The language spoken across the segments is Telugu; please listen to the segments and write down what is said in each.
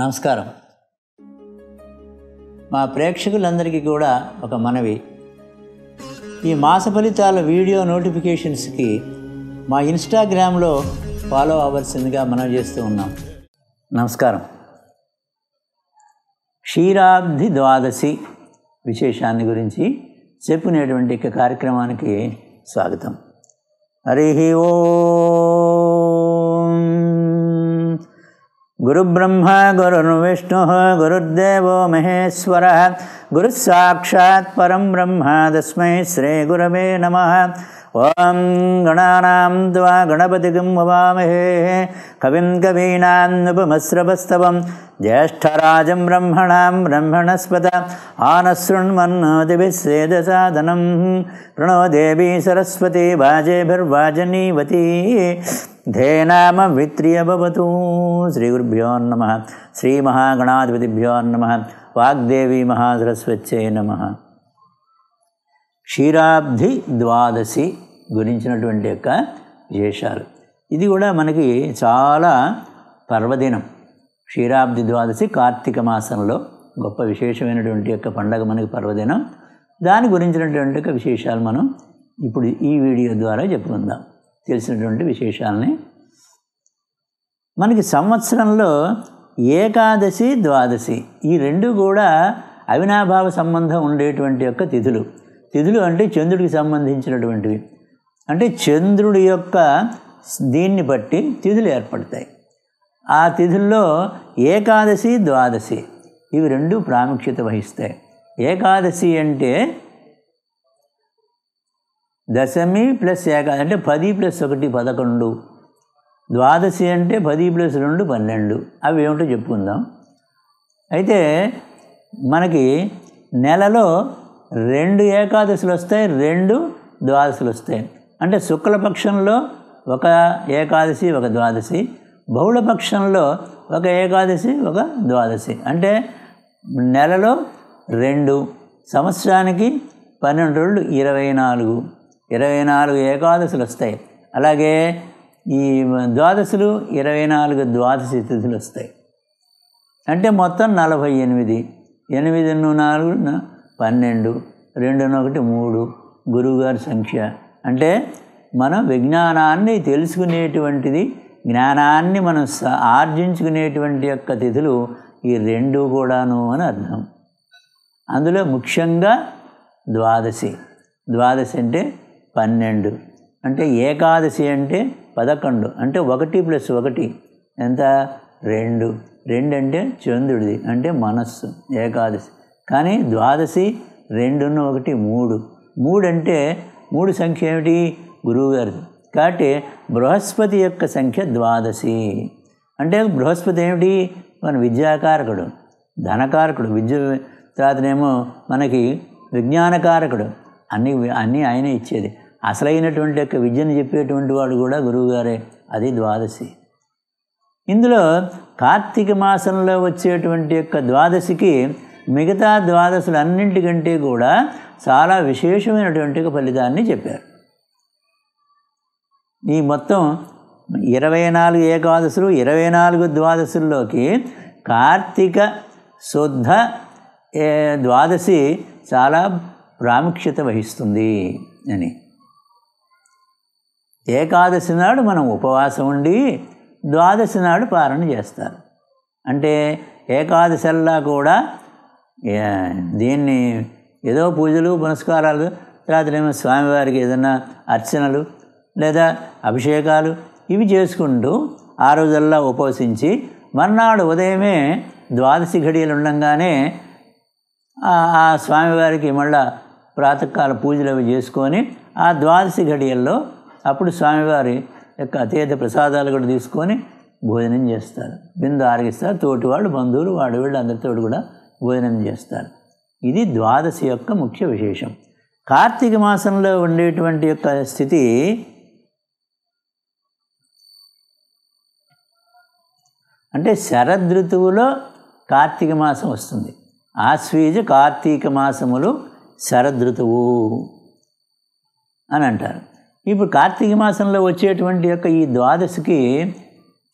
నమస్కారం మా ప్రేక్షకులందరికీ కూడా ఒక మనవి ఈ మాస ఫలితాల వీడియో నోటిఫికేషన్స్కి మా ఇన్స్టాగ్రామ్లో ఫాలో అవ్వాల్సిందిగా మనం చేస్తూ ఉన్నాం నమస్కారం క్షీరాబ్ధి ద్వాదశి విశేషాన్ని గురించి చెప్పునేటువంటి కార్యక్రమానికి స్వాగతం హరి ఓ गुरुब्रह्म गुरुर्विष्णुः गुरुर्देवो महेश्वर गुरुः साक्षात् ब्रह्मा ब्रह्म श्री श्रीगुरवे नमः ॐ गणानां द्वा गणपतिगं ववामहे भवामहे कविं कवीनान्नपमश्रवस्तवं ज्येष्ठराजं ब्रह्मणां ब्रह्मणस्पत प्रणो देवी सरस्वती वाजेभिर्वाजनीवती धेनाम नाम वित्रिय भवतु श्रीमहागणाधिपतिभ्यो नमः वाग्देवी महासरस्वत्यै नमः క్షీరాబ్ధి ద్వాదశి గురించినటువంటి యొక్క విశేషాలు ఇది కూడా మనకి చాలా పర్వదినం క్షీరాబ్ది ద్వాదశి కార్తీక మాసంలో గొప్ప విశేషమైనటువంటి యొక్క పండగ మనకి పర్వదినం దాని గురించినటువంటి యొక్క విశేషాలు మనం ఇప్పుడు ఈ వీడియో ద్వారా చెప్పుకుందాం తెలిసినటువంటి విశేషాలని మనకి సంవత్సరంలో ఏకాదశి ద్వాదశి ఈ రెండు కూడా అవినాభావ సంబంధం ఉండేటువంటి యొక్క తిథులు తిథులు అంటే చంద్రుడికి సంబంధించినటువంటివి అంటే చంద్రుడి యొక్క దీన్ని బట్టి తిథులు ఏర్పడతాయి ఆ తిథుల్లో ఏకాదశి ద్వాదశి ఇవి రెండు ప్రాముఖ్యత వహిస్తాయి ఏకాదశి అంటే దశమి ప్లస్ ఏకాదశి అంటే పది ప్లస్ ఒకటి పదకొండు ద్వాదశి అంటే పది ప్లస్ రెండు పన్నెండు అవి ఏమిటో చెప్పుకుందాం అయితే మనకి నెలలో రెండు ఏకాదశులు వస్తాయి రెండు ద్వాదశులు వస్తాయి అంటే శుక్లపక్షంలో ఒక ఏకాదశి ఒక ద్వాదశి బహుళపక్షంలో ఒక ఏకాదశి ఒక ద్వాదశి అంటే నెలలో రెండు సంవత్సరానికి పన్నెండు రోజులు ఇరవై నాలుగు ఇరవై నాలుగు ఏకాదశులు వస్తాయి అలాగే ఈ ద్వాదశులు ఇరవై నాలుగు ద్వాదశి తిథులు వస్తాయి అంటే మొత్తం నలభై ఎనిమిది ఎనిమిది నాలుగు పన్నెండు రెండు ఒకటి మూడు గురువుగారి సంఖ్య అంటే మనం విజ్ఞానాన్ని తెలుసుకునేటువంటిది జ్ఞానాన్ని మనం ఆర్జించుకునేటువంటి యొక్క తిథులు ఈ రెండు కూడాను అని అర్థం అందులో ముఖ్యంగా ద్వాదశి ద్వాదశి అంటే పన్నెండు అంటే ఏకాదశి అంటే పదకొండు అంటే ఒకటి ప్లస్ ఒకటి ఎంత రెండు రెండు అంటే చంద్రుడిది అంటే మనస్సు ఏకాదశి కానీ ద్వాదశి రెండున్న ఒకటి మూడు మూడు అంటే మూడు సంఖ్య ఏమిటి గురువుగారి కాబట్టి బృహస్పతి యొక్క సంఖ్య ద్వాదశి అంటే బృహస్పతి ఏమిటి మన విద్యాకారకుడు ధనకారకుడు విద్య తర్వాతనేమో మనకి విజ్ఞానకారకుడు అన్ని అన్నీ ఆయన ఇచ్చేది అసలైనటువంటి యొక్క విద్యను చెప్పేటువంటి వాడు కూడా గురువుగారే అది ద్వాదశి ఇందులో కార్తీక మాసంలో వచ్చేటువంటి యొక్క ద్వాదశికి మిగతా ద్వాదశులు అన్నింటికంటే కూడా చాలా విశేషమైనటువంటి ఫలితాన్ని చెప్పారు ఈ మొత్తం ఇరవై నాలుగు ఏకాదశులు ఇరవై నాలుగు ద్వాదశుల్లోకి కార్తీక శుద్ధ ద్వాదశి చాలా ప్రాముఖ్యత వహిస్తుంది అని ఏకాదశి నాడు మనం ఉపవాసం ఉండి ద్వాదశి నాడు పారణ చేస్తారు అంటే ఏకాదశల్లా కూడా దీన్ని ఏదో పూజలు పునస్కారాలు తర్వాత ఏమో స్వామివారికి ఏదైనా అర్చనలు లేదా అభిషేకాలు ఇవి చేసుకుంటూ ఆ రోజల్లా ఉపవసించి మర్నాడు ఉదయమే ద్వాదశి ఘడియలు ఉండగానే ఆ స్వామివారికి మళ్ళా ప్రాతకాల పూజలు అవి చేసుకొని ఆ ద్వాదశి ఘడియల్లో అప్పుడు స్వామివారి యొక్క అతీత ప్రసాదాలు కూడా తీసుకొని భోజనం చేస్తారు బిందు ఆరగిస్తారు తోటి వాళ్ళు బంధువులు వాడు వీళ్ళు అందరితో కూడా భోజనం చేస్తారు ఇది ద్వాదశి యొక్క ముఖ్య విశేషం కార్తీక మాసంలో ఉండేటువంటి యొక్క స్థితి అంటే శరదృతువులో కార్తీక మాసం వస్తుంది ఆశ్వీజ కార్తీక మాసములు శరదృతువు అని అంటారు ఇప్పుడు కార్తీక మాసంలో వచ్చేటువంటి యొక్క ఈ ద్వాదశికి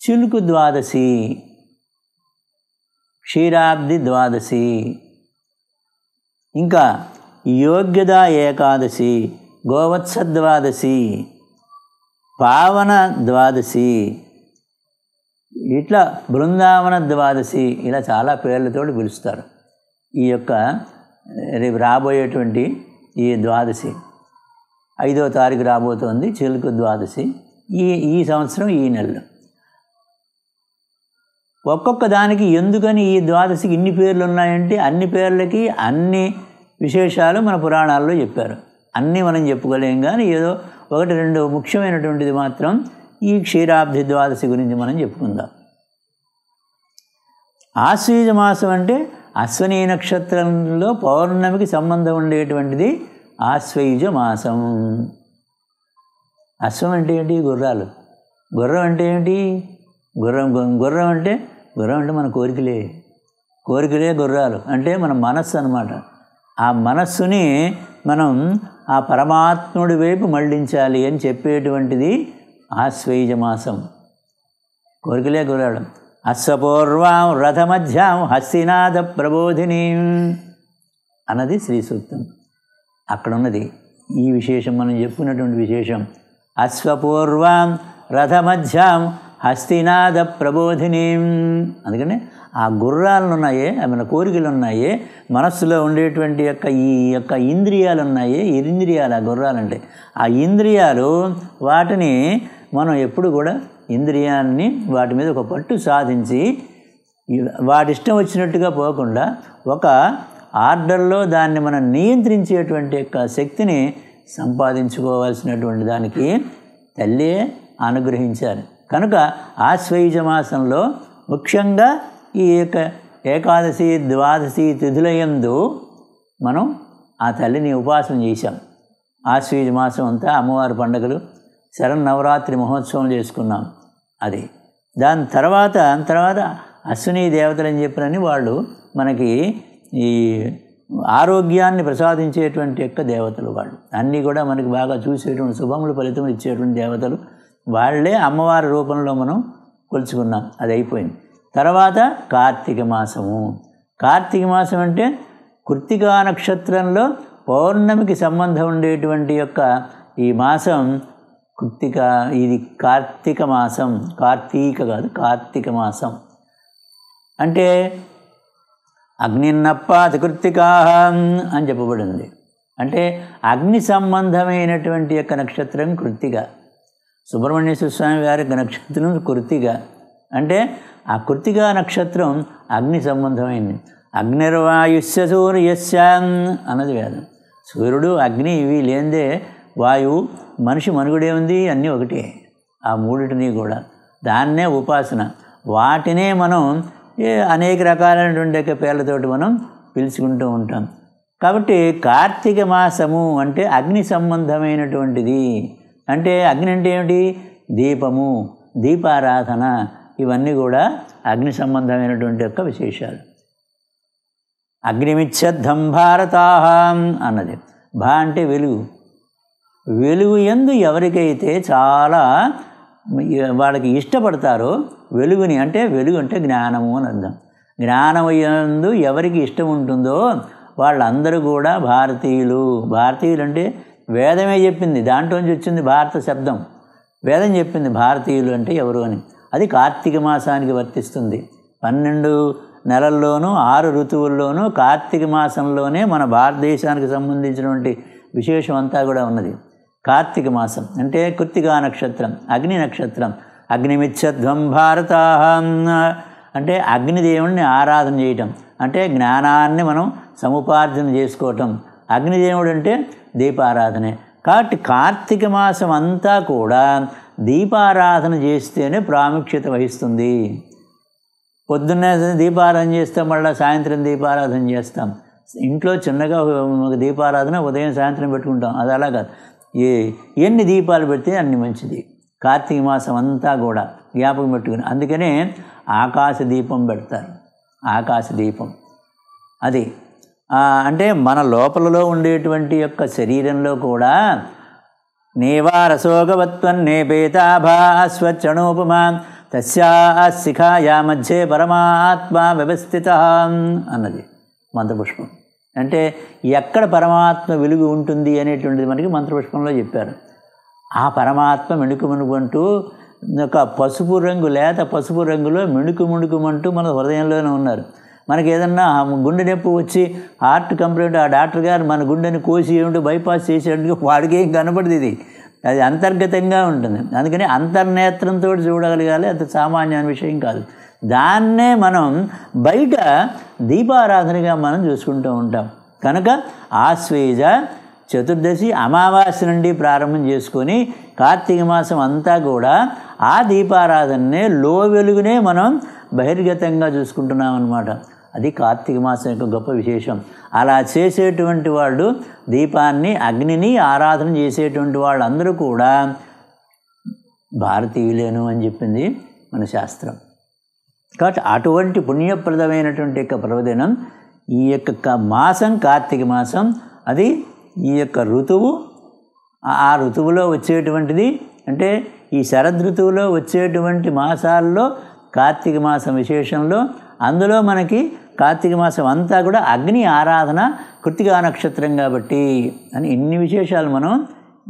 చిలుకు ద్వాదశి క్షీరాబ్ది ద్వాదశి ఇంకా యోగ్యదా ఏకాదశి గోవత్స ద్వాదశి పావన ద్వాదశి ఇట్లా బృందావన ద్వాదశి ఇలా చాలా పేర్లతో పిలుస్తారు ఈ యొక్క రేపు రాబోయేటువంటి ఈ ద్వాదశి ఐదో తారీఖు రాబోతోంది చిలుకు ద్వాదశి ఈ ఈ సంవత్సరం ఈ నెలలో ఒక్కొక్క దానికి ఎందుకని ఈ ద్వాదశికి ఇన్ని పేర్లు ఉన్నాయంటే అన్ని పేర్లకి అన్ని విశేషాలు మన పురాణాల్లో చెప్పారు అన్నీ మనం చెప్పుకోలేం కానీ ఏదో ఒకటి రెండు ముఖ్యమైనటువంటిది మాత్రం ఈ క్షీరాబ్ది ద్వాదశి గురించి మనం చెప్పుకుందాం ఆశ్వీజ మాసం అంటే అశ్వనీ నక్షత్రంలో పౌర్ణమికి సంబంధం ఉండేటువంటిది ఆశ్వయుజ మాసం అశ్వం అంటే ఏంటి గుర్రాలు గుర్రం అంటే ఏంటి గుర్రం గుర్రం అంటే గుర్రం అంటే మన కోరికలే కోరికలే గుర్రాలు అంటే మన మనస్సు అనమాట ఆ మనస్సుని మనం ఆ పరమాత్ముడి వైపు మళ్ళించాలి అని చెప్పేటువంటిది ఆశ్వయుజ మాసం కోరికలే గుర్రాడు అశ్వపూర్వం రథమధ్యాం హస్తినాథ ప్రబోధిని అన్నది శ్రీ సూక్తం అక్కడ ఉన్నది ఈ విశేషం మనం చెప్పుకున్నటువంటి విశేషం అశ్వపూర్వం రథమధ్యాం హస్తినాథ ప్రబోధిని అందుకని ఆ గుర్రాలు ఉన్నాయే మన కోరికలు ఉన్నాయే మనస్సులో ఉండేటువంటి యొక్క ఈ యొక్క ఇంద్రియాలు ఉన్నాయి ఇంద్రియాలు ఆ గుర్రాలు అంటే ఆ ఇంద్రియాలు వాటిని మనం ఎప్పుడు కూడా ఇంద్రియాన్ని వాటి మీద ఒక పట్టు సాధించి వాటి ఇష్టం వచ్చినట్టుగా పోకుండా ఒక ఆర్డర్లో దాన్ని మనం నియంత్రించేటువంటి యొక్క శక్తిని సంపాదించుకోవాల్సినటువంటి దానికి తల్లి అనుగ్రహించారు కనుక ఆశ్వయుజమాసంలో ముఖ్యంగా ఈ యొక్క ఏకాదశి ద్వాదశి తిథులయందు మనం ఆ తల్లిని ఉపాసన చేశాం ఆశ్వయుజ మాసం అంతా అమ్మవారి పండుగలు శరన్నవరాత్రి మహోత్సవం చేసుకున్నాం అది దాని తర్వాత తర్వాత అశ్విని దేవతలు అని చెప్పినని వాళ్ళు మనకి ఈ ఆరోగ్యాన్ని ప్రసాదించేటువంటి యొక్క దేవతలు వాళ్ళు అన్నీ కూడా మనకి బాగా చూసేటువంటి శుభములు ఫలితములు ఇచ్చేటువంటి దేవతలు వాళ్ళే అమ్మవారి రూపంలో మనం కొలుచుకున్నాం అది అయిపోయింది తర్వాత కార్తీక మాసము కార్తీక మాసం అంటే కృత్తికా నక్షత్రంలో పౌర్ణమికి సంబంధం ఉండేటువంటి యొక్క ఈ మాసం కృత్తిక ఇది కార్తీక మాసం కార్తీక కాదు కార్తీక మాసం అంటే అగ్నిన్నప్పాత కృత్తికా అని చెప్పబడింది అంటే అగ్ని సంబంధమైనటువంటి యొక్క నక్షత్రం కృత్తిక సుబ్రహ్మణ్యేశ్వర స్వామి వారి నక్షత్రం కృతిగా అంటే ఆ కృతిగా నక్షత్రం అగ్ని సంబంధమైంది అగ్నిర్వాయుస్య సూర్యస్య అన్నది వేదం సూర్యుడు అగ్ని ఇవి లేనిదే వాయువు మనిషి మనుగుడే ఉంది అన్నీ ఒకటే ఆ మూడిటిని కూడా దాన్నే ఉపాసన వాటినే మనం అనేక రకాలైనటువంటి పేర్లతోటి మనం పిలుచుకుంటూ ఉంటాం కాబట్టి కార్తీక మాసము అంటే అగ్ని సంబంధమైనటువంటిది అంటే అగ్ని అంటే ఏమిటి దీపము దీపారాధన ఇవన్నీ కూడా అగ్ని సంబంధమైనటువంటి యొక్క విశేషాలు అగ్నిమిచ్చద్ధం భారతాహం అన్నది భా అంటే వెలుగు వెలుగు ఎందు ఎవరికైతే చాలా వాళ్ళకి ఇష్టపడతారో వెలుగుని అంటే వెలుగు అంటే జ్ఞానము అని అర్థం జ్ఞానము ఎందు ఎవరికి ఇష్టం ఉంటుందో వాళ్ళందరూ కూడా భారతీయులు భారతీయులు అంటే వేదమే చెప్పింది దాంట్లోంచి వచ్చింది భారత శబ్దం వేదం చెప్పింది భారతీయులు అంటే ఎవరు అని అది కార్తీక మాసానికి వర్తిస్తుంది పన్నెండు నెలల్లోనూ ఆరు ఋతువుల్లోనూ కార్తీక మాసంలోనే మన భారతదేశానికి సంబంధించినటువంటి విశేషం అంతా కూడా ఉన్నది కార్తీక మాసం అంటే కృత్తికా నక్షత్రం అగ్ని నక్షత్రం అగ్నిమిచ్చధ్వం భారత అంటే అగ్నిదేవుణ్ణి ఆరాధన చేయటం అంటే జ్ఞానాన్ని మనం సముపార్జన చేసుకోవటం అగ్నిదేవుడు అంటే దీపారాధనే కాబట్టి కార్తీక మాసం అంతా కూడా దీపారాధన చేస్తేనే ప్రాముఖ్యత వహిస్తుంది పొద్దున్నే దీపారాధన చేస్తాం మళ్ళీ సాయంత్రం దీపారాధన చేస్తాం ఇంట్లో చిన్నగా దీపారాధన ఉదయం సాయంత్రం పెట్టుకుంటాం అది అలా కాదు ఏ ఎన్ని దీపాలు పెడితే అన్ని మంచిది కార్తీక మాసం అంతా కూడా జ్ఞాపకం పెట్టుకుని అందుకనే ఆకాశ దీపం పెడతారు ఆకాశ దీపం అది అంటే మన లోపలలో ఉండేటువంటి యొక్క శరీరంలో కూడా నేవారసోగవత్వన్నేపేతాభాస్వచ్చణోపమా తస్యా శిఖాయా మధ్య పరమాత్మ వ్యవస్థిత అన్నది మంత్రపుష్పం అంటే ఎక్కడ పరమాత్మ వెలుగు ఉంటుంది అనేటువంటిది మనకి మంత్రపుష్పంలో చెప్పారు ఆ పరమాత్మ మిణుకుమునుకుంటూ ఒక పసుపు రంగు లేత పసుపు రంగులో మిణుకు మన హృదయంలోనే ఉన్నారు మనకి ఏదన్నా గుండె నొప్పి వచ్చి హార్ట్ కంప్లైంట్ ఆ డాక్టర్ గారు మన గుండెని కోసి ఏమిటి బైపాస్ చేసేటట్టు ఏం కనపడదు ఇది అది అంతర్గతంగా ఉంటుంది అందుకని అంతర్నేత్రంతో చూడగలగాలి అంత సామాన్య విషయం కాదు దాన్నే మనం బయట దీపారాధనగా మనం చూసుకుంటూ ఉంటాం కనుక ఆశ్వేజ చతుర్దశి అమావాస్య నుండి ప్రారంభం చేసుకొని కార్తీక మాసం అంతా కూడా ఆ దీపారాధననే లో వెలుగునే మనం బహిర్గతంగా చూసుకుంటున్నాం అన్నమాట అది కార్తీక మాసం యొక్క గొప్ప విశేషం అలా చేసేటువంటి వాళ్ళు దీపాన్ని అగ్నిని ఆరాధన చేసేటువంటి వాళ్ళందరూ కూడా భారతీయులేను అని చెప్పింది మన శాస్త్రం కాబట్టి అటువంటి పుణ్యప్రదమైనటువంటి యొక్క పర్వదినం ఈ యొక్క మాసం కార్తీక మాసం అది ఈ యొక్క ఋతువు ఆ ఋతువులో వచ్చేటువంటిది అంటే ఈ శరదృతువులో వచ్చేటువంటి మాసాల్లో కార్తీక మాసం విశేషంలో అందులో మనకి కార్తీక మాసం అంతా కూడా అగ్ని ఆరాధన కృతికా నక్షత్రం కాబట్టి అని ఇన్ని విశేషాలు మనం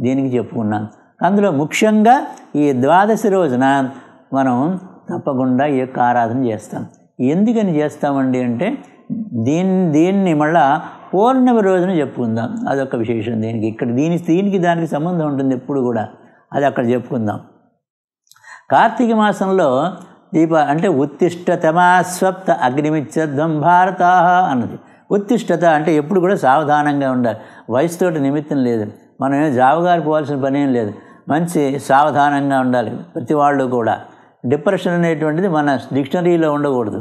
దీనికి చెప్పుకున్నాం అందులో ముఖ్యంగా ఈ ద్వాదశి రోజున మనం తప్పకుండా ఈ యొక్క ఆరాధన చేస్తాం ఎందుకని చేస్తామండి అంటే దీన్ని దీన్ని మళ్ళా పౌర్ణమి రోజున చెప్పుకుందాం అదొక విశేషం దీనికి ఇక్కడ దీని దీనికి దానికి సంబంధం ఉంటుంది ఎప్పుడు కూడా అది అక్కడ చెప్పుకుందాం కార్తీక మాసంలో దీప అంటే స్వప్త అగ్నిమిచ్చద్వం భారత అన్నది ఉత్తిష్టత అంటే ఎప్పుడు కూడా సావధానంగా ఉండాలి వయసుతోటి నిమిత్తం లేదు మనం ఏం పోవాల్సిన పని ఏం లేదు మంచి సావధానంగా ఉండాలి ప్రతి వాళ్ళు కూడా డిప్రెషన్ అనేటువంటిది మన డిక్షనరీలో ఉండకూడదు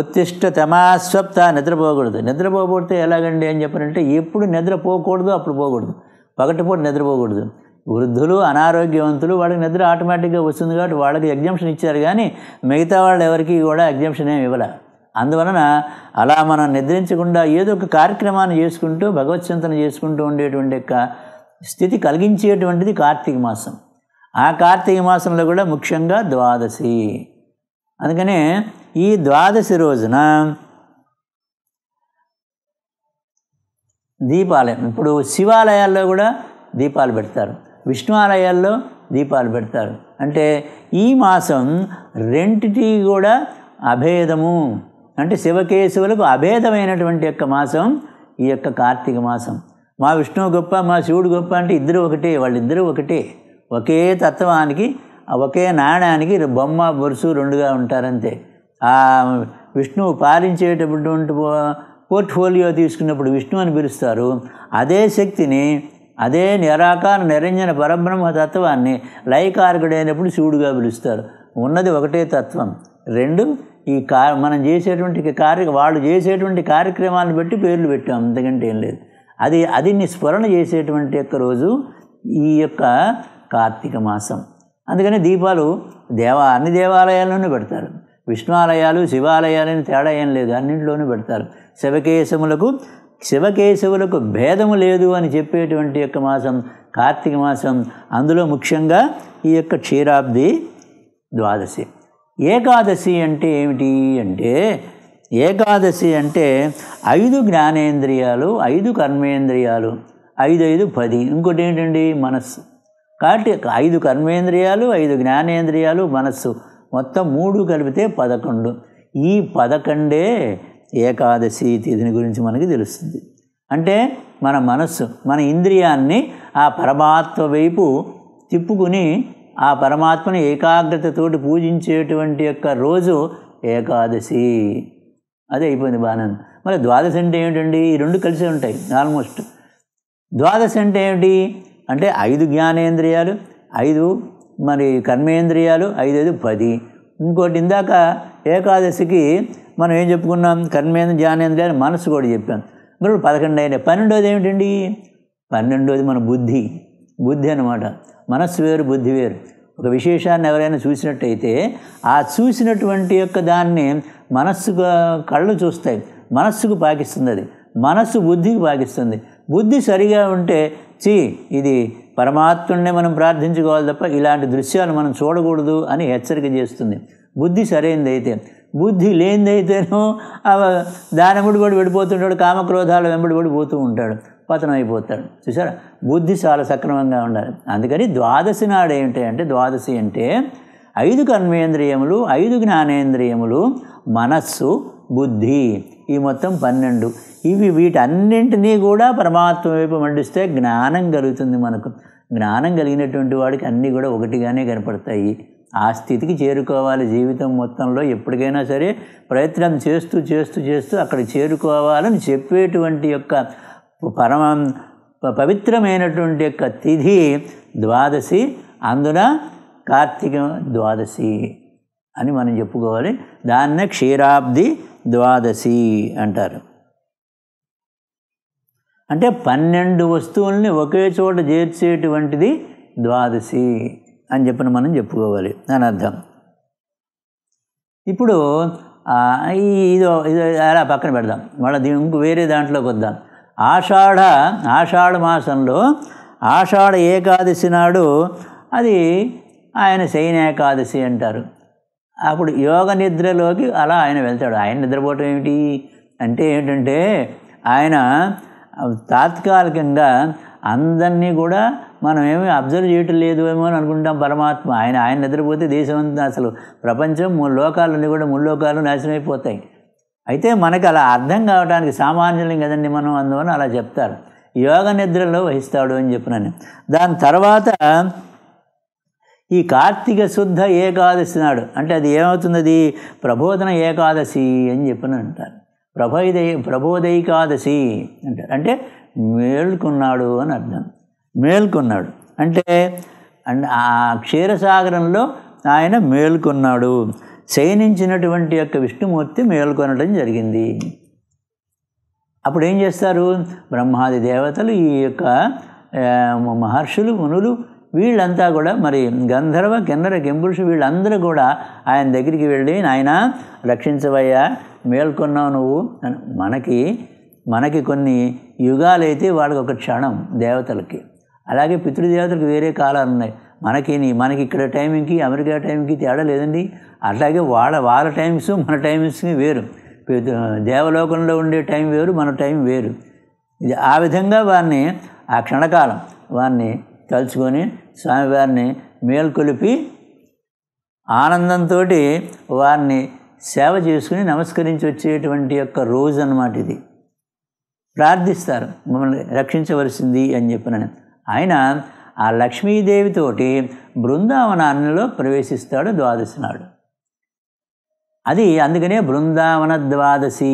ఉత్తిష్ట తమాస్వప్త నిద్రపోకూడదు నిద్రపోకూడితే ఎలాగండి అని చెప్పారంటే ఎప్పుడు నిద్రపోకూడదు అప్పుడు పోకూడదు పగటిపూట నిద్రపోకూడదు వృద్ధులు అనారోగ్యవంతులు వాళ్ళకి నిద్ర ఆటోమేటిక్గా వస్తుంది కాబట్టి వాళ్ళకి ఎగ్జంప్షన్ ఇచ్చారు కానీ మిగతా వాళ్ళు ఎవరికి కూడా ఎగ్జంప్షన్ ఏమి ఇవ్వలే అందువలన అలా మనం నిద్రించకుండా ఏదో ఒక కార్యక్రమాన్ని చేసుకుంటూ భగవత్ చింతన చేసుకుంటూ ఉండేటువంటి యొక్క స్థితి కలిగించేటువంటిది కార్తీక మాసం ఆ కార్తీక మాసంలో కూడా ముఖ్యంగా ద్వాదశి అందుకనే ఈ ద్వాదశి రోజున దీపాలయం ఇప్పుడు శివాలయాల్లో కూడా దీపాలు పెడతారు విష్ణు ఆలయాల్లో దీపాలు పెడతారు అంటే ఈ మాసం రెంటిటి కూడా అభేదము అంటే శివకేశవులకు అభేదమైనటువంటి యొక్క మాసం ఈ యొక్క కార్తీక మాసం మా విష్ణువు గొప్ప మా శివుడు గొప్ప అంటే ఇద్దరు ఒకటే వాళ్ళిద్దరూ ఒకటే ఒకే తత్వానికి ఒకే నాణానికి బొమ్మ బొరుసు రెండుగా ఉంటారంతే ఆ విష్ణువు పాలించేటటువంటి పోర్ట్ఫోలియో తీసుకున్నప్పుడు విష్ణు అని పిలుస్తారు అదే శక్తిని అదే నిరాకార నిరంజన పరబ్రహ్మ తత్వాన్ని లయకారకుడైనప్పుడు శివుడుగా పిలుస్తారు ఉన్నది ఒకటే తత్వం రెండు ఈ కా మనం చేసేటువంటి కార్య వాళ్ళు చేసేటువంటి కార్యక్రమాలను బట్టి పేర్లు పెట్టాం అంతకంటే ఏం లేదు అది అది స్మరణ చేసేటువంటి యొక్క రోజు ఈ యొక్క కార్తీక మాసం అందుకని దీపాలు దేవ అన్ని దేవాలయాల్లోనూ పెడతారు విష్ణు ఆలయాలు శివాలయాలని తేడా ఏం లేదు అన్నింటిలోనూ పెడతారు శివకేశములకు శివకేశవులకు భేదము లేదు అని చెప్పేటువంటి యొక్క మాసం కార్తీక మాసం అందులో ముఖ్యంగా ఈ యొక్క క్షీరాబ్ది ద్వాదశి ఏకాదశి అంటే ఏమిటి అంటే ఏకాదశి అంటే ఐదు జ్ఞానేంద్రియాలు ఐదు కర్మేంద్రియాలు ఐదు ఐదు పది ఇంకోటి ఏంటండి మనస్సు కాబట్టి ఐదు కర్మేంద్రియాలు ఐదు జ్ఞానేంద్రియాలు మనస్సు మొత్తం మూడు కలిపితే పదకొండు ఈ పదకొండే ఏకాదశి తిథిని గురించి మనకి తెలుస్తుంది అంటే మన మనస్సు మన ఇంద్రియాన్ని ఆ పరమాత్మ వైపు తిప్పుకుని ఆ పరమాత్మని ఏకాగ్రతతోటి పూజించేటువంటి యొక్క రోజు ఏకాదశి అదే అయిపోయింది బాగా మరి ద్వాదశి అంటే ఏమిటండి ఈ రెండు కలిసే ఉంటాయి ఆల్మోస్ట్ ద్వాదశి అంటే ఏమిటి అంటే ఐదు జ్ఞానేంద్రియాలు ఐదు మరి కర్మేంద్రియాలు ఐదు ఐదు పది ఇంకోటి ఇందాక ఏకాదశికి మనం ఏం చెప్పుకున్నాం కర్మేంద్ర జ్ఞానేంద్ర అని మనసు కూడా చెప్పాం మరి పదకొండు అయిన పన్నెండోది ఏమిటండి పన్నెండోది మన బుద్ధి బుద్ధి అనమాట మనస్సు వేరు బుద్ధి వేరు ఒక విశేషాన్ని ఎవరైనా చూసినట్టయితే ఆ చూసినటువంటి యొక్క దాన్ని మనస్సుగా కళ్ళు చూస్తాయి మనస్సుకు పాకిస్తుంది అది మనస్సు బుద్ధికి పాకిస్తుంది బుద్ధి సరిగా ఉంటే చీ ఇది పరమాత్ముడినే మనం ప్రార్థించుకోవాలి తప్ప ఇలాంటి దృశ్యాలు మనం చూడకూడదు అని హెచ్చరిక చేస్తుంది బుద్ధి సరైనదైతే బుద్ధి లేనిదైతేనో దానముడు పడి విడిపోతుంటాడు కామక్రోధాల వెంబడి పడి పోతూ ఉంటాడు పతనం అయిపోతాడు చూసారా బుద్ధి చాలా సక్రమంగా ఉండాలి అందుకని ద్వాదశి నాడు ఏంటి అంటే ద్వాదశి అంటే ఐదు కర్మేంద్రియములు ఐదు జ్ఞానేంద్రియములు మనస్సు బుద్ధి ఈ మొత్తం పన్నెండు ఇవి వీటన్నింటినీ కూడా పరమాత్మ వైపు మండిస్తే జ్ఞానం కలుగుతుంది మనకు జ్ఞానం కలిగినటువంటి వాడికి అన్నీ కూడా ఒకటిగానే కనపడతాయి ఆ స్థితికి చేరుకోవాలి జీవితం మొత్తంలో ఎప్పటికైనా సరే ప్రయత్నం చేస్తూ చేస్తూ చేస్తూ అక్కడ చేరుకోవాలని చెప్పేటువంటి యొక్క పరమ పవిత్రమైనటువంటి యొక్క తిథి ద్వాదశి అందున కార్తీక ద్వాదశి అని మనం చెప్పుకోవాలి దాన్నే క్షీరాబ్ది ద్వాదశి అంటారు అంటే పన్నెండు వస్తువుల్ని ఒకే చోట చేర్చేటువంటిది ద్వాదశి అని చెప్పిన మనం చెప్పుకోవాలి అని అర్థం ఇప్పుడు ఇదో ఇదో అలా పక్కన పెడదాం మళ్ళీ దీని వేరే దాంట్లోకి వద్దాం ఆషాఢ ఆషాఢ మాసంలో ఆషాఢ ఏకాదశి నాడు అది ఆయన శయన ఏకాదశి అంటారు అప్పుడు యోగ నిద్రలోకి అలా ఆయన వెళ్తాడు ఆయన నిద్రపోవటం ఏమిటి అంటే ఏంటంటే ఆయన తాత్కాలికంగా అందరినీ కూడా మనం ఏమి అబ్జర్వ్ చేయటం లేదు ఏమో అని అనుకుంటాం పరమాత్మ ఆయన ఆయన నిద్రపోతే దేశం అంతా అసలు ప్రపంచం మూడు లోకాలన్నీ కూడా మూడు లోకాలు నాశనం అయిపోతాయి అయితే మనకు అలా అర్థం కావడానికి సామాన్యులం కదండి మనం అందువల్ల అలా చెప్తారు యోగ నిద్రలో వహిస్తాడు అని చెప్పినాను దాని తర్వాత ఈ కార్తీక శుద్ధ ఏకాదశి నాడు అంటే అది ఏమవుతున్నది ప్రబోధన ఏకాదశి అని చెప్పని అంటారు ప్రభోదయ ప్రబోధైకాదశి అంటారు అంటే మేల్కొన్నాడు అని అర్థం మేల్కొన్నాడు అంటే ఆ క్షీరసాగరంలో ఆయన మేల్కొన్నాడు శయనించినటువంటి యొక్క విష్ణుమూర్తి మేల్కొనడం జరిగింది అప్పుడు ఏం చేస్తారు బ్రహ్మాది దేవతలు ఈ యొక్క మహర్షులు మునులు వీళ్ళంతా కూడా మరి గంధర్వ కిన్నర కింపురుషు వీళ్ళందరూ కూడా ఆయన దగ్గరికి వెళ్ళి నాయన రక్షించవయ్యా మేల్కొన్నావు నువ్వు మనకి మనకి కొన్ని యుగాలైతే వాళ్ళకి ఒక క్షణం దేవతలకి అలాగే పితృదేవతలకు వేరే కాలాలు ఉన్నాయి మనకి మనకి ఇక్కడ టైమింగ్కి అమెరికా టైంకి తేడా లేదండి అట్లాగే వాళ్ళ వాళ్ళ టైమ్స్ మన టైమ్స్కి వేరు దేవలోకంలో ఉండే టైం వేరు మన టైం వేరు ఇది ఆ విధంగా వారిని ఆ క్షణకాలం వారిని తలుచుకొని స్వామివారిని మేల్కొలిపి ఆనందంతో వారిని సేవ చేసుకుని నమస్కరించి వచ్చేటువంటి యొక్క రోజు అన్నమాట ఇది ప్రార్థిస్తారు మమ్మల్ని రక్షించవలసింది అని చెప్పిన ఆయన ఆ లక్ష్మీదేవితోటి బృందావనాన్నిలో ప్రవేశిస్తాడు ద్వాదశి నాడు అది అందుకనే బృందావన ద్వాదశి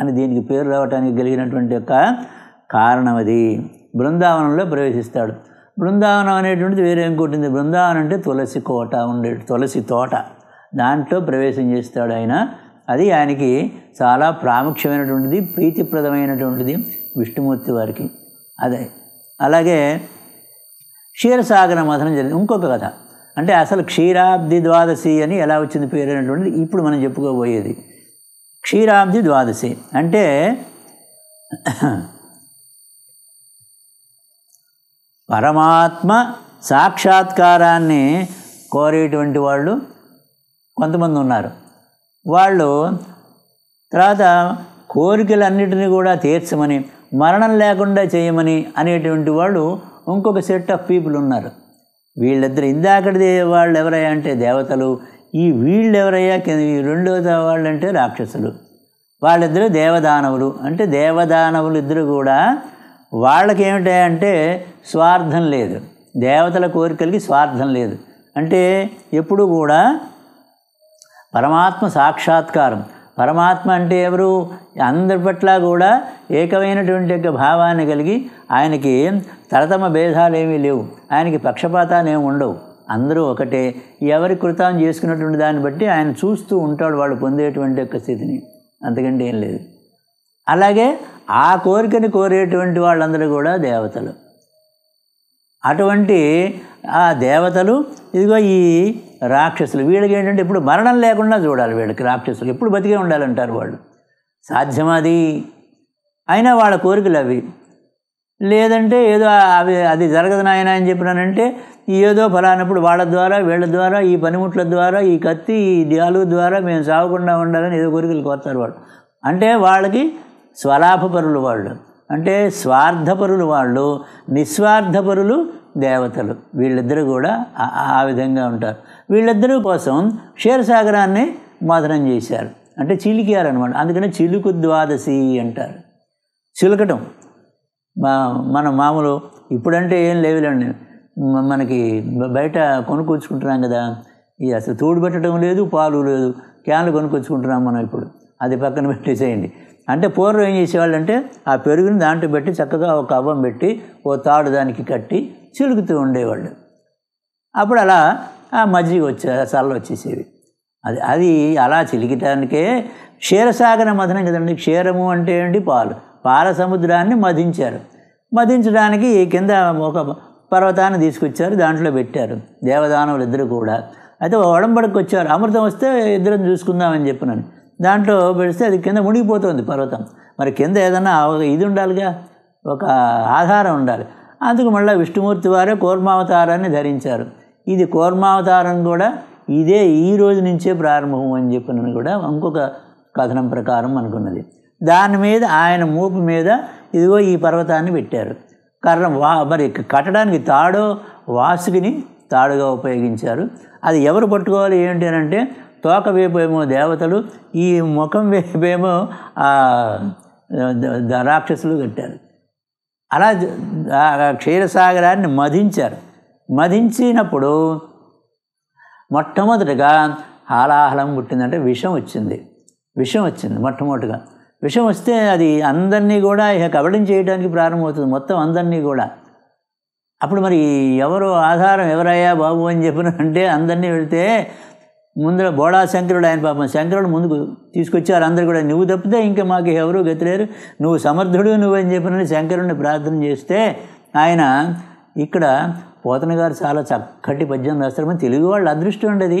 అని దీనికి పేరు రావడానికి కలిగినటువంటి యొక్క కారణం అది బృందావనంలో ప్రవేశిస్తాడు బృందావనం అనేటువంటిది వేరే ఇంకోటి ఉంది బృందావనం అంటే తులసి కోట ఉండే తులసి తోట దాంట్లో ప్రవేశం చేస్తాడు ఆయన అది ఆయనకి చాలా ప్రాముఖ్యమైనటువంటిది ప్రీతిప్రదమైనటువంటిది విష్ణుమూర్తి వారికి అదే అలాగే క్షీరసాగర మథనం జరిగింది ఇంకొక కథ అంటే అసలు క్షీరాబ్ది ద్వాదశి అని ఎలా వచ్చింది పేరు అనేటువంటిది ఇప్పుడు మనం చెప్పుకోబోయేది క్షీరాబ్ది ద్వాదశి అంటే పరమాత్మ సాక్షాత్కారాన్ని కోరేటువంటి వాళ్ళు కొంతమంది ఉన్నారు వాళ్ళు తర్వాత కోరికలన్నిటిని కూడా తీర్చమని మరణం లేకుండా చేయమని అనేటువంటి వాళ్ళు ఇంకొక సెట్ ఆఫ్ పీపుల్ ఉన్నారు వీళ్ళిద్దరు ఇందాకటి వాళ్ళు ఎవరయ్యా అంటే దేవతలు ఈ వీళ్ళు ఎవరయ్యా ఈ రెండవ వాళ్ళు అంటే రాక్షసులు వాళ్ళిద్దరూ దేవదానవులు అంటే దేవదానవులు ఇద్దరు కూడా వాళ్ళకి ఏమిటంటే స్వార్థం లేదు దేవతల కోరికలకి స్వార్థం లేదు అంటే ఎప్పుడు కూడా పరమాత్మ సాక్షాత్కారం పరమాత్మ అంటే ఎవరు అందరి పట్ల కూడా ఏకమైనటువంటి యొక్క భావాన్ని కలిగి ఆయనకి తరతమ భేదాలు ఏమీ లేవు ఆయనకి పక్షపాతాలు ఏమి ఉండవు అందరూ ఒకటే ఎవరి కృతం చేసుకున్నటువంటి దాన్ని బట్టి ఆయన చూస్తూ ఉంటాడు వాళ్ళు పొందేటువంటి యొక్క స్థితిని అంతకంటే ఏం లేదు అలాగే ఆ కోరికని కోరేటువంటి వాళ్ళందరూ కూడా దేవతలు అటువంటి ఆ దేవతలు ఇదిగో ఈ రాక్షసులు వీళ్ళకి ఏంటంటే ఇప్పుడు మరణం లేకుండా చూడాలి వీళ్ళకి రాక్షసులు ఎప్పుడు బతికే ఉండాలంటారు వాళ్ళు సాధ్యమాది అయినా వాళ్ళ కోరికలు అవి లేదంటే ఏదో అవి అది జరగదు నాయన అని చెప్పినానంటే ఏదో ఫలానప్పుడు వాళ్ళ ద్వారా వీళ్ళ ద్వారా ఈ పనిముట్ల ద్వారా ఈ కత్తి ఈ డ్యాలు ద్వారా మేము సాగకుండా ఉండాలని ఏదో కోరికలు కోస్తారు వాళ్ళు అంటే వాళ్ళకి స్వలాభపరులు వాళ్ళు అంటే స్వార్థపరులు వాళ్ళు నిస్వార్థపరులు దేవతలు వీళ్ళిద్దరూ కూడా ఆ విధంగా ఉంటారు వీళ్ళిద్దరూ కోసం క్షీరసాగరాన్ని మదనం చేశారు అంటే చిలికారనమాట అందుకని చిలుకు ద్వాదశి అంటారు చిలకటం మా మన మామూలు ఇప్పుడంటే ఏం లేవులండి మనకి బయట కొనుక్కొచ్చుకుంటున్నాం కదా ఇది అసలు తోడు పెట్టడం లేదు పాలు లేదు క్యాన్లు కొనుక్కొచ్చుకుంటున్నాం మనం ఇప్పుడు అది పక్కన పెట్టేసేయండి అంటే పూర్వం ఏం చేసేవాళ్ళు అంటే ఆ పెరుగుని దాంట్లో పెట్టి చక్కగా ఒక అవ్వం పెట్టి ఓ తాడు దానికి కట్టి చిలుకుతూ ఉండేవాళ్ళు అప్పుడు అలా ఆ మజ్జిగ వచ్చే చల్ల వచ్చేసేవి అది అది అలా చిలికటానికే క్షీరసాగర మధనం కదండి క్షీరము అంటే ఏంటి పాలు పాల సముద్రాన్ని మధించారు మధించడానికి కింద ఒక పర్వతాన్ని తీసుకొచ్చారు దాంట్లో పెట్టారు దేవదానవులు ఇద్దరు కూడా అయితే ఒడంబడికి వచ్చారు అమృతం వస్తే ఇద్దరం చూసుకుందామని చెప్పినాను దాంట్లో పెడితే అది కింద మునిగిపోతుంది పర్వతం మరి కింద ఏదన్నా ఇది ఉండాలిగా ఒక ఆధారం ఉండాలి అందుకు మళ్ళీ విష్ణుమూర్తి వారే కూర్మావతారాన్ని ధరించారు ఇది కూర్మావతారం కూడా ఇదే ఈ రోజు నుంచే ప్రారంభం అని చెప్పిన కూడా ఇంకొక కథనం ప్రకారం అనుకున్నది దాని మీద ఆయన మూపు మీద ఇదిగో ఈ పర్వతాన్ని పెట్టారు కారణం వా మరి కట్టడానికి తాడో వాసుకిని తాడుగా ఉపయోగించారు అది ఎవరు పట్టుకోవాలి ఏంటి అని అంటే తోక వేపేమో దేవతలు ఈ ముఖం వేపేమో రాక్షసులు కట్టారు అలా క్షీరసాగరాన్ని మధించారు మధించినప్పుడు మొట్టమొదటిగా హాలాహలం పుట్టిందంటే విషం వచ్చింది విషం వచ్చింది మొట్టమొదటిగా విషం వస్తే అది అందరినీ కూడా ఇక కబడం చేయడానికి ప్రారంభమవుతుంది మొత్తం అందరినీ కూడా అప్పుడు మరి ఎవరు ఆధారం ఎవరయ్యా బాబు అని చెప్పిన అంటే అందరినీ వెళితే ముందర బోడా శంకరుడు ఆయన పాపం శంకరుడు ముందుకు తీసుకొచ్చారు అందరు కూడా నువ్వు తప్పితే ఇంకా మాకు ఎవరూ గతిలేరు నువ్వు సమర్థుడు నువ్వని చెప్పిన శంకరుడిని ప్రార్థన చేస్తే ఆయన ఇక్కడ పోతన గారు చాలా చక్కటి పద్యం రాస్తారు మన తెలుగు వాళ్ళ అదృష్టం ఉండేది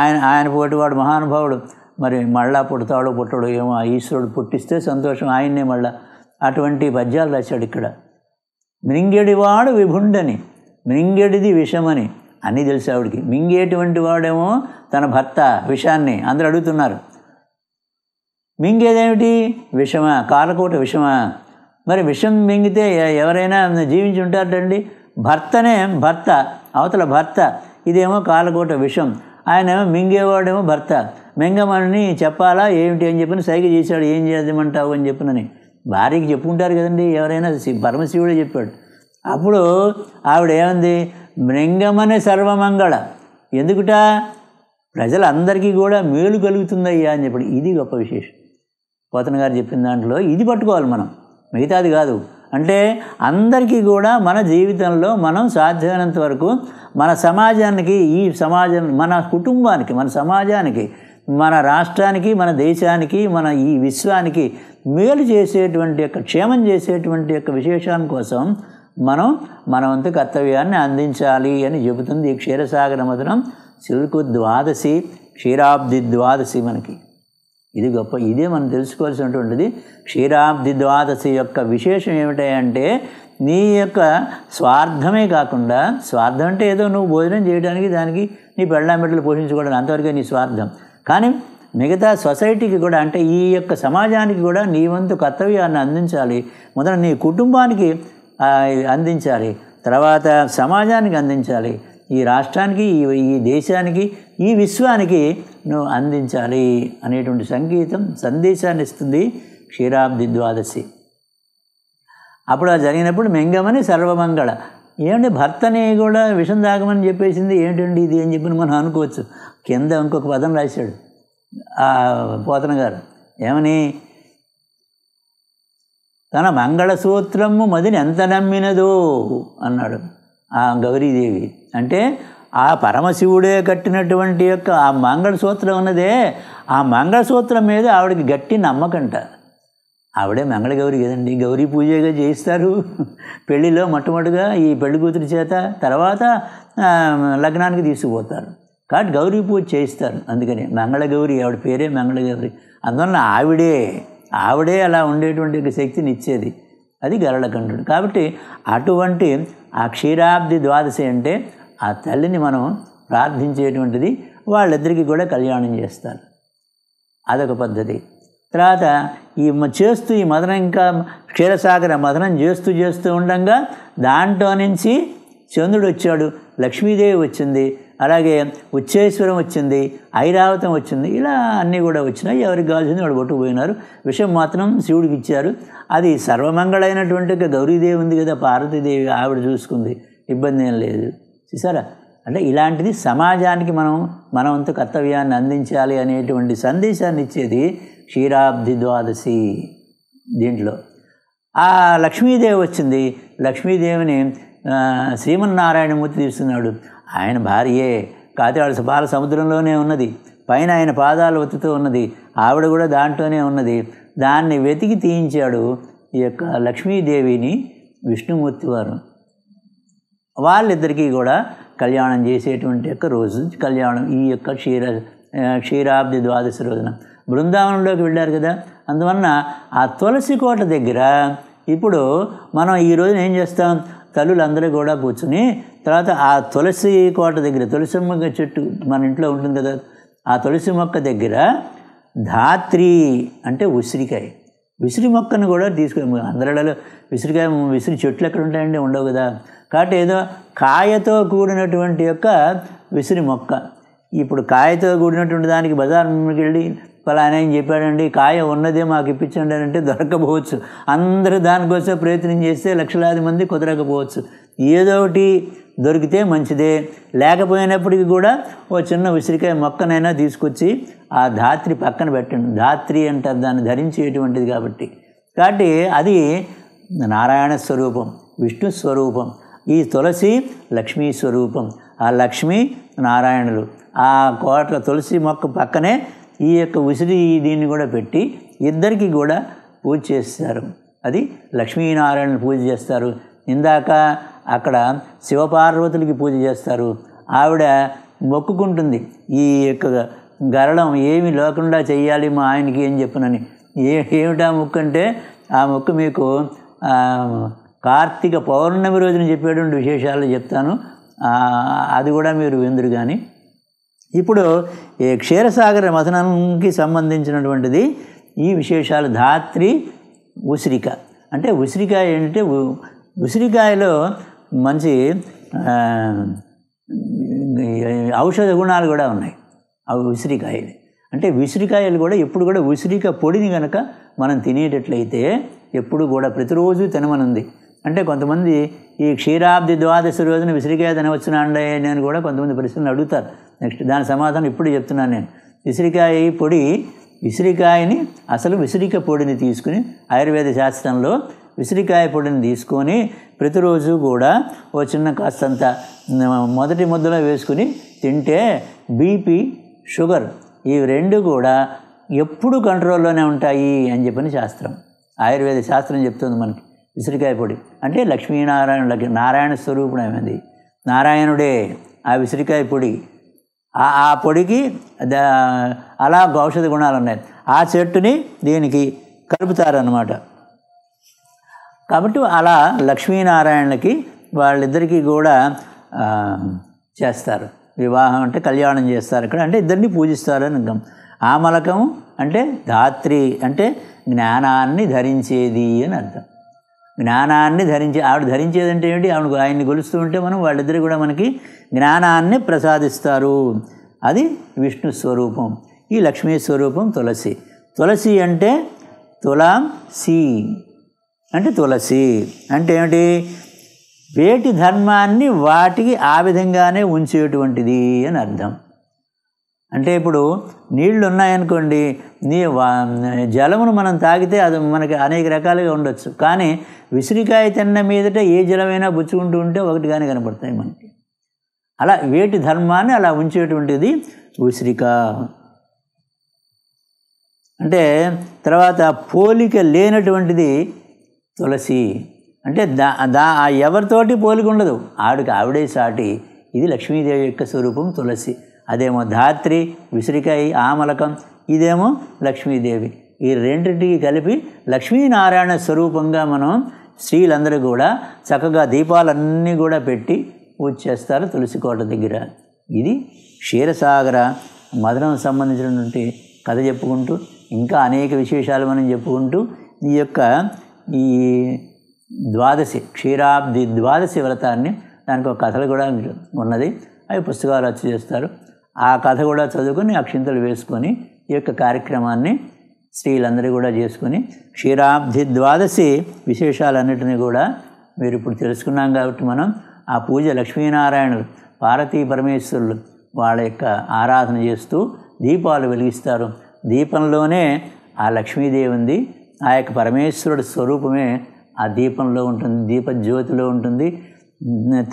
ఆయన ఆయన పోటీవాడు మహానుభావుడు మరి మళ్ళా పుడతాడో పుట్టడో ఏమో ఈశ్వరుడు పుట్టిస్తే సంతోషం ఆయన్నే మళ్ళా అటువంటి పద్యాలు రాశాడు ఇక్కడ మృంగిడివాడు విభుండని మృంగిడిది విషమని అన్నీ తెలుసు ఆవిడికి మింగేటువంటి వాడేమో తన భర్త విషాన్ని అందరూ అడుగుతున్నారు మింగేదేమిటి విషమా కాలకోట విషమా మరి విషం మింగితే ఎవరైనా జీవించి ఉంటారండి భర్తనే భర్త అవతల భర్త ఇదేమో కాలకోట విషం ఆయన మింగేవాడేమో భర్త మింగమని చెప్పాలా ఏమిటి అని చెప్పిన సైగ చేశాడు ఏం చేద్దామంటావు అని చెప్పినని భార్యకి చెప్పుకుంటారు కదండి ఎవరైనా పరమశివుడే చెప్పాడు అప్పుడు ఆవిడ ఏమంది మృంగమని సర్వమంగళ ఎందుకుట ప్రజలందరికీ కూడా మేలు కలుగుతుందయ్యా అని చెప్పి ఇది గొప్ప విశేషం పోతన గారు చెప్పిన దాంట్లో ఇది పట్టుకోవాలి మనం మిగతాది కాదు అంటే అందరికీ కూడా మన జీవితంలో మనం సాధ్యమైనంత వరకు మన సమాజానికి ఈ సమాజం మన కుటుంబానికి మన సమాజానికి మన రాష్ట్రానికి మన దేశానికి మన ఈ విశ్వానికి మేలు చేసేటువంటి యొక్క క్షేమం చేసేటువంటి యొక్క విశేషాల కోసం మనం మన వంతు కర్తవ్యాన్ని అందించాలి అని చెబుతుంది ఈ క్షీరసాగర మధురం సిల్కు ద్వాదశి క్షీరాబ్ది ద్వాదశి మనకి ఇది గొప్ప ఇదే మనం తెలుసుకోవాల్సినటువంటిది క్షీరాబ్ది ద్వాదశి యొక్క విశేషం ఏమిటంటే నీ యొక్క స్వార్థమే కాకుండా స్వార్థం అంటే ఏదో నువ్వు భోజనం చేయడానికి దానికి నీ బిడ్డలు పోషించుకోవడానికి అంతవరకే నీ స్వార్థం కానీ మిగతా సొసైటీకి కూడా అంటే ఈ యొక్క సమాజానికి కూడా నీ వంతు కర్తవ్యాన్ని అందించాలి మొదట నీ కుటుంబానికి అందించాలి తర్వాత సమాజానికి అందించాలి ఈ రాష్ట్రానికి ఈ దేశానికి ఈ విశ్వానికి నువ్వు అందించాలి అనేటువంటి సంగీతం సందేశాన్ని ఇస్తుంది క్షీరాబ్ది ద్వాదశి అప్పుడు అది జరిగినప్పుడు మెంగమని సర్వమంగళ ఏమంటే భర్తని కూడా విషం తాగమని చెప్పేసింది ఏంటండి ఇది అని చెప్పి మనం అనుకోవచ్చు కింద ఇంకొక పదం రాశాడు పోతన గారు ఏమని తన మంగళసూత్రము మదిని ఎంత నమ్మినదో అన్నాడు ఆ గౌరీదేవి అంటే ఆ పరమశివుడే కట్టినటువంటి యొక్క ఆ మంగళసూత్రం ఉన్నదే ఆ మంగళసూత్రం మీద ఆవిడకి గట్టి నమ్మకంట ఆవిడే మంగళగౌరి కదండి గౌరీ పూజగా చేయిస్తారు పెళ్లిలో మొట్టమొదటిగా ఈ పెళ్లి కూతురు చేత తర్వాత లగ్నానికి తీసుకుపోతారు కాబట్టి గౌరీ పూజ చేయిస్తారు అందుకని మంగళగౌరి ఆవిడ పేరే మంగళగౌరి అందువల్ల ఆవిడే ఆవిడే అలా ఉండేటువంటి శక్తిని ఇచ్చేది అది గరళకంఠుడు కాబట్టి అటువంటి ఆ క్షీరాబ్ది ద్వాదశి అంటే ఆ తల్లిని మనం ప్రార్థించేటువంటిది వాళ్ళిద్దరికీ కూడా కళ్యాణం చేస్తారు అదొక పద్ధతి తర్వాత ఈ చేస్తూ ఈ మదనం ఇంకా క్షీరసాగర మదనం చేస్తూ చేస్తూ ఉండగా దాంట్లో నుంచి చంద్రుడు వచ్చాడు లక్ష్మీదేవి వచ్చింది అలాగే ఉచ్చేశ్వరం వచ్చింది ఐరావతం వచ్చింది ఇలా అన్నీ కూడా వచ్చినాయి ఎవరికి కావాల్సింది వాడు పట్టుకుపోయినారు విషయం మాత్రం శివుడికి ఇచ్చారు అది సర్వమంగళైనటువంటి గౌరీదేవి ఉంది కదా పార్వతీదేవి ఆవిడ చూసుకుంది ఇబ్బంది ఏం లేదు చూసారా అంటే ఇలాంటిది సమాజానికి మనం మనవంత కర్తవ్యాన్ని అందించాలి అనేటువంటి సందేశాన్ని ఇచ్చేది క్షీరాబ్ది ద్వాదశి దీంట్లో ఆ లక్ష్మీదేవి వచ్చింది లక్ష్మీదేవిని శ్రీమన్నారాయణమూర్తి తీస్తున్నాడు ఆయన భార్యే కాతే బాల సముద్రంలోనే ఉన్నది పైన ఆయన పాదాలు ఒత్తుతూ ఉన్నది ఆవిడ కూడా దాంట్లోనే ఉన్నది దాన్ని వెతికి తీయించాడు ఈ యొక్క లక్ష్మీదేవిని విష్ణుమూర్తి వారు వాళ్ళిద్దరికీ కూడా కళ్యాణం చేసేటువంటి యొక్క రోజు కళ్యాణం ఈ యొక్క క్షీర క్షీరాబ్ది ద్వాదశి రోజున బృందావనంలోకి వెళ్ళారు కదా అందువలన ఆ తులసి కోట దగ్గర ఇప్పుడు మనం ఈ రోజున ఏం చేస్తాం అందరూ కూడా కూర్చుని తర్వాత ఆ తులసి కోట దగ్గర తులసి మొక్క చెట్టు మన ఇంట్లో ఉంటుంది కదా ఆ తులసి మొక్క దగ్గర ధాత్రి అంటే ఉసిరికాయ విసిరి మొక్కను కూడా తీసుకో అందరిలో విసిరికాయ విసిరి చెట్లు ఎక్కడ ఉంటాయండి ఉండవు కదా కాబట్టి ఏదో కాయతో కూడినటువంటి యొక్క విసిరి మొక్క ఇప్పుడు కాయతో కూడినటువంటి దానికి బజార్కి వెళ్ళి ఫలానా ఆయన చెప్పాడండి కాయ ఉన్నదే మాకు ఇప్పించండి అని అంటే దొరకపోవచ్చు అందరూ దానికోసం ప్రయత్నం చేస్తే లక్షలాది మంది కుదరకపోవచ్చు ఏదో ఒకటి దొరికితే మంచిదే లేకపోయినప్పటికీ కూడా ఓ చిన్న ఉసిరికాయ మొక్కనైనా తీసుకొచ్చి ఆ ధాత్రి పక్కన పెట్టండి ధాత్రి అంటారు దాన్ని ధరించేటువంటిది కాబట్టి కాబట్టి అది నారాయణ స్వరూపం విష్ణు స్వరూపం ఈ తులసి లక్ష్మీ స్వరూపం ఆ లక్ష్మి నారాయణులు ఆ కోట్ల తులసి మొక్క పక్కనే ఈ యొక్క ఉసిరి దీన్ని కూడా పెట్టి ఇద్దరికి కూడా పూజ చేస్తారు అది లక్ష్మీనారాయణ పూజ చేస్తారు ఇందాక అక్కడ శివపార్వతులకి పూజ చేస్తారు ఆవిడ మొక్కుకుంటుంది ఈ యొక్క గరళం ఏమి లేకుండా చేయాలి మా ఆయనకి ఏం చెప్పునని ఏ ఏమిటా మొక్కు అంటే ఆ మొక్కు మీకు కార్తీక పౌర్ణమి రోజున చెప్పేటువంటి విశేషాలు చెప్తాను అది కూడా మీరు విందురు కానీ ఇప్పుడు ఈ క్షీరసాగర మథనంకి సంబంధించినటువంటిది ఈ విశేషాలు ధాత్రి ఉసిరిక అంటే ఉసిరికాయ ఏంటంటే ఉసిరికాయలో మంచి ఔషధ గుణాలు కూడా ఉన్నాయి అవి ఉసిరికాయలు అంటే ఉసిరికాయలు కూడా ఎప్పుడు కూడా ఉసిరిక పొడిని కనుక మనం తినేటట్లయితే ఎప్పుడు కూడా ప్రతిరోజు తినమనుంది అంటే కొంతమంది ఈ క్షీరాబ్ది ద్వాదశి రోజున విసిరికాయ తినవచ్చునండి నేను కూడా కొంతమంది ప్రశ్నలు అడుగుతారు నెక్స్ట్ దాని సమాధానం ఇప్పుడు చెప్తున్నాను నేను విసిరికాయ పొడి విసిరికాయని అసలు విసిరిక పొడిని తీసుకుని ఆయుర్వేద శాస్త్రంలో విసిరికాయ పొడిని తీసుకొని ప్రతిరోజు కూడా ఓ చిన్న కాస్తంత మొదటి ముద్దలో వేసుకుని తింటే బీపీ షుగర్ ఈ రెండు కూడా ఎప్పుడు కంట్రోల్లోనే ఉంటాయి అని చెప్పని శాస్త్రం ఆయుర్వేద శాస్త్రం చెప్తుంది మనకి విసిరికాయ పొడి అంటే లక్ష్మీనారాయణ నారాయణ ఏమైంది నారాయణుడే ఆ విసిరికాయ పొడి ఆ పొడికి అలా ఔషధ గుణాలు ఉన్నాయి ఆ చెట్టుని దీనికి కలుపుతారనమాట కాబట్టి అలా లక్ష్మీనారాయణకి వాళ్ళిద్దరికీ కూడా చేస్తారు వివాహం అంటే కళ్యాణం చేస్తారు ఇక్కడ అంటే ఇద్దరిని పూజిస్తారు అని ఆ మలకం అంటే ధాత్రి అంటే జ్ఞానాన్ని ధరించేది అని అర్థం జ్ఞానాన్ని ధరించి ఆవిడ ధరించేదంటే ఏమిటి ఆవిడ ఆయన్ని గొలుస్తూ ఉంటే మనం వాళ్ళిద్దరు కూడా మనకి జ్ఞానాన్ని ప్రసాదిస్తారు అది విష్ణు స్వరూపం ఈ లక్ష్మీ స్వరూపం తులసి తులసి అంటే తులాసి అంటే తులసి అంటే ఏమిటి వేటి ధర్మాన్ని వాటికి ఆ విధంగానే ఉంచేటువంటిది అని అర్థం అంటే ఇప్పుడు నీళ్లు ఉన్నాయనుకోండి నీ జలమును మనం తాగితే అది మనకి అనేక రకాలుగా ఉండొచ్చు కానీ విసిరికాయ తిన్న మీదట ఏ జలమైనా బుచ్చుకుంటూ ఉంటే ఒకటి కానీ కనపడతాయి మనకి అలా వేటి ధర్మాన్ని అలా ఉంచేటువంటిది ఉసిరిక అంటే తర్వాత పోలిక లేనటువంటిది తులసి అంటే దా దా ఎవరితోటి పోలిక ఉండదు ఆవిడకి ఆవిడే సాటి ఇది లక్ష్మీదేవి యొక్క స్వరూపం తులసి అదేమో ధాత్రి విసిరికాయి ఆమలకం ఇదేమో లక్ష్మీదేవి ఈ రెండింటికి కలిపి లక్ష్మీనారాయణ స్వరూపంగా మనం స్త్రీలందరూ కూడా చక్కగా దీపాలన్నీ కూడా పెట్టి పూజ చేస్తారు తులసికోట దగ్గర ఇది క్షీరసాగర మదనం సంబంధించినటువంటి కథ చెప్పుకుంటూ ఇంకా అనేక విశేషాలు మనం చెప్పుకుంటూ ఈ యొక్క ఈ ద్వాదశి క్షీరాబ్ది ద్వాదశి వ్రతాన్ని దానికి ఒక కథలు కూడా ఉన్నది అవి పుస్తకాలు వచ్చి చేస్తారు ఆ కథ కూడా చదువుకొని అక్షింతలు వేసుకొని ఈ యొక్క కార్యక్రమాన్ని స్త్రీలందరూ కూడా చేసుకుని క్షీరాబ్ధి ద్వాదశి విశేషాలన్నిటినీ కూడా మీరు ఇప్పుడు తెలుసుకున్నాం కాబట్టి మనం ఆ పూజ లక్ష్మీనారాయణులు పార్వతీ పరమేశ్వరులు వాళ్ళ యొక్క ఆరాధన చేస్తూ దీపాలు వెలిగిస్తారు దీపంలోనే ఆ లక్ష్మీదేవి ఉంది ఆ యొక్క పరమేశ్వరుడి స్వరూపమే ఆ దీపంలో ఉంటుంది దీప జ్యోతిలో ఉంటుంది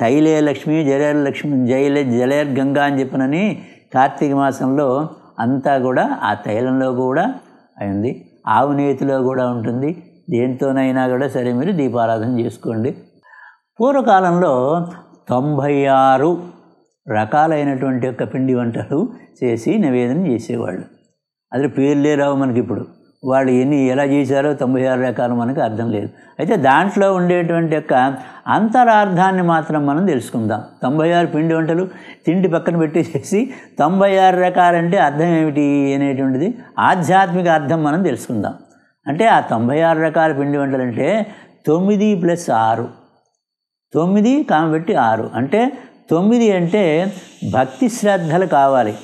తైలే లక్ష్మి జలేర్ లక్ష్మి జైలే జలేర్ గంగా అని చెప్పినని కార్తీక మాసంలో అంతా కూడా ఆ తైలంలో కూడా అయింది ఆవు నేతిలో కూడా ఉంటుంది దేంతోనైనా కూడా సరే మీరు దీపారాధన చేసుకోండి పూర్వకాలంలో తొంభై ఆరు రకాలైనటువంటి యొక్క పిండి వంటలు చేసి నివేదన చేసేవాళ్ళు అది పేర్లే రావు మనకి ఇప్పుడు వాళ్ళు ఎన్ని ఎలా చేశారో తొంభై ఆరు రకాలు మనకు అర్థం లేదు అయితే దాంట్లో ఉండేటువంటి యొక్క అంతరార్థాన్ని మాత్రం మనం తెలుసుకుందాం తొంభై ఆరు పిండి వంటలు తిండి పక్కన పెట్టేసేసి తొంభై ఆరు రకాలంటే అర్థం ఏమిటి అనేటువంటిది ఆధ్యాత్మిక అర్థం మనం తెలుసుకుందాం అంటే ఆ తొంభై ఆరు రకాల పిండి వంటలు అంటే తొమ్మిది ప్లస్ ఆరు తొమ్మిది కామబెట్టి ఆరు అంటే తొమ్మిది అంటే భక్తి శ్రద్ధలు కావాలి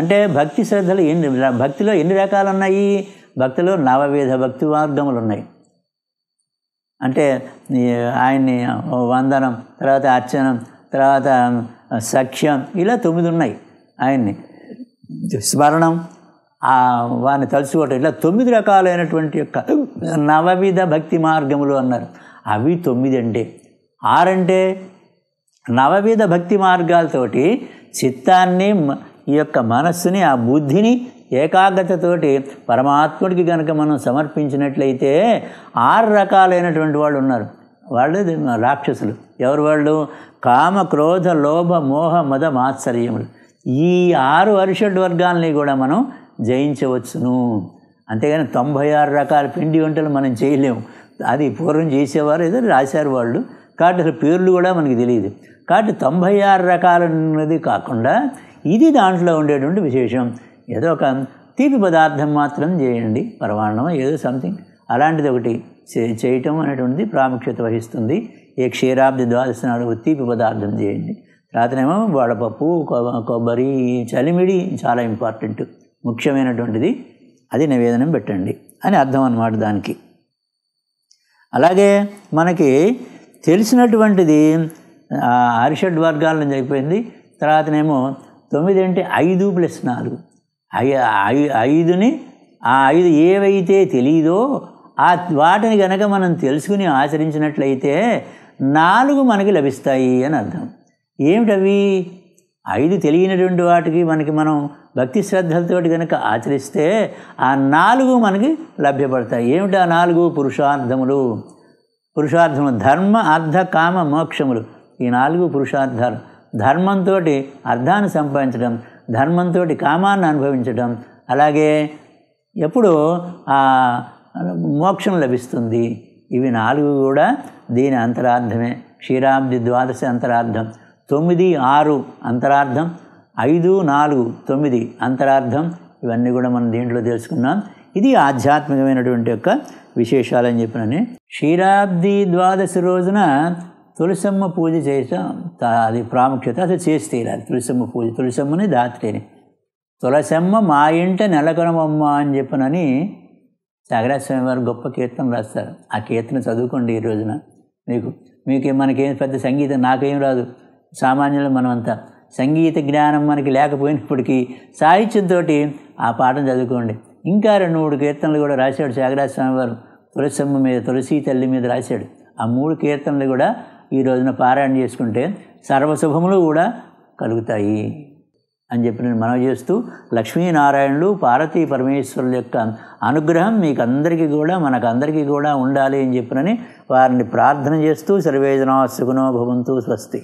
అంటే భక్తి శ్రద్ధలు ఎన్ని భక్తిలో ఎన్ని రకాలు ఉన్నాయి భక్తులు నవవిధ భక్తి మార్గములు ఉన్నాయి అంటే ఆయన్ని వందనం తర్వాత అర్చనం తర్వాత సఖ్యం ఇలా తొమ్మిది ఉన్నాయి ఆయన్ని స్మరణం వారిని తలుచుకోవటం ఇట్లా తొమ్మిది రకాలైనటువంటి యొక్క నవవిధ భక్తి మార్గములు అన్నారు అవి తొమ్మిది అంటే ఆరంటే నవవిధ భక్తి మార్గాలతోటి చిత్తాన్ని ఈ యొక్క మనస్సుని ఆ బుద్ధిని ఏకాగ్రతతోటి పరమాత్ముడికి కనుక మనం సమర్పించినట్లయితే ఆరు రకాలైనటువంటి వాళ్ళు ఉన్నారు వాళ్ళు రాక్షసులు ఎవరు వాళ్ళు కామ క్రోధ లోభ మోహ మద మాత్సర్యములు ఈ ఆరు అరిషడ్ వర్గాల్ని కూడా మనం జయించవచ్చును అంతేగాని తొంభై ఆరు రకాల పిండి వంటలు మనం చేయలేము అది పూర్వం చేసేవారు ఏదో రాశారు వాళ్ళు కాబట్టి అసలు పేర్లు కూడా మనకి తెలియదు కాబట్టి తొంభై ఆరు రకాలన్నది కాకుండా ఇది దాంట్లో ఉండేటువంటి విశేషం ఏదో ఒక తీపి పదార్థం మాత్రం చేయండి పరమాన్నం ఏదో సంథింగ్ అలాంటిది ఒకటి చేయటం అనేటువంటిది ప్రాముఖ్యత వహిస్తుంది ఏ క్షీరాబ్ది ద్వాదశ నాడు తీపి పదార్థం చేయండి రాత్రేమో వాడపప్పు కొబ్బరి చలిమిడి చాలా ఇంపార్టెంట్ ముఖ్యమైనటువంటిది అది నివేదనం పెట్టండి అని అర్థం అన్నమాట దానికి అలాగే మనకి తెలిసినటువంటిది అరిషడ్ వర్గాలను అయిపోయింది తర్వాతనేమో తొమ్మిది అంటే ఐదు ప్లస్ నాలుగు ఐ ఐదుని ఆ ఐదు ఏవైతే తెలియదో ఆ వాటిని గనక మనం తెలుసుకుని ఆచరించినట్లయితే నాలుగు మనకి లభిస్తాయి అని అర్థం ఏమిటవి ఐదు తెలియనటువంటి వాటికి మనకి మనం భక్తి శ్రద్ధలతోటి కనుక ఆచరిస్తే ఆ నాలుగు మనకి లభ్యపడతాయి ఏమిటి ఆ నాలుగు పురుషార్థములు పురుషార్థములు ధర్మ అర్ధ కామ మోక్షములు ఈ నాలుగు పురుషార్థాలు ధర్మంతో అర్థాన్ని సంపాదించడం ధర్మంతో కామాన్ని అనుభవించడం అలాగే ఎప్పుడు మోక్షం లభిస్తుంది ఇవి నాలుగు కూడా దీని అంతరార్థమే క్షీరాబ్ది ద్వాదశి అంతరార్థం తొమ్మిది ఆరు అంతరార్థం ఐదు నాలుగు తొమ్మిది అంతరార్థం ఇవన్నీ కూడా మనం దీంట్లో తెలుసుకున్నాం ఇది ఆధ్యాత్మికమైనటువంటి యొక్క విశేషాలని చెప్పినని క్షీరాబ్ది ద్వాదశి రోజున తులసమ్మ పూజ చేయటం అది ప్రాముఖ్యత అది చేసి తీరాలి తులసమ్మ పూజ తులసమ్మని దాత్రిని తులసమ్మ మా ఇంట నెలకొనమమ్మ అని చెప్పనని సాగరాస్వామి వారు గొప్ప కీర్తన రాస్తారు ఆ కీర్తన చదువుకోండి ఈ రోజున మీకు మీకు మనకేం పెద్ద సంగీతం నాకేం రాదు సామాన్యులు మనమంతా సంగీత జ్ఞానం మనకి లేకపోయినప్పటికీ సాహిత్యంతో ఆ పాఠం చదువుకోండి ఇంకా రెండు మూడు కీర్తనలు కూడా రాశాడు త్యాగరాజ స్వామి వారు తులసమ్మ మీద తులసి తల్లి మీద రాశాడు ఆ మూడు కీర్తనలు కూడా ఈ రోజున పారాయణ చేసుకుంటే సర్వశుభములు కూడా కలుగుతాయి అని చెప్పి నేను మనవి చేస్తూ లక్ష్మీనారాయణులు పార్వతీ పరమేశ్వరుల యొక్క అనుగ్రహం మీకు అందరికీ కూడా మనకు అందరికీ కూడా ఉండాలి అని చెప్పినని వారిని ప్రార్థన చేస్తూ సర్వేజనా సుగుణో భవంతు స్వస్తి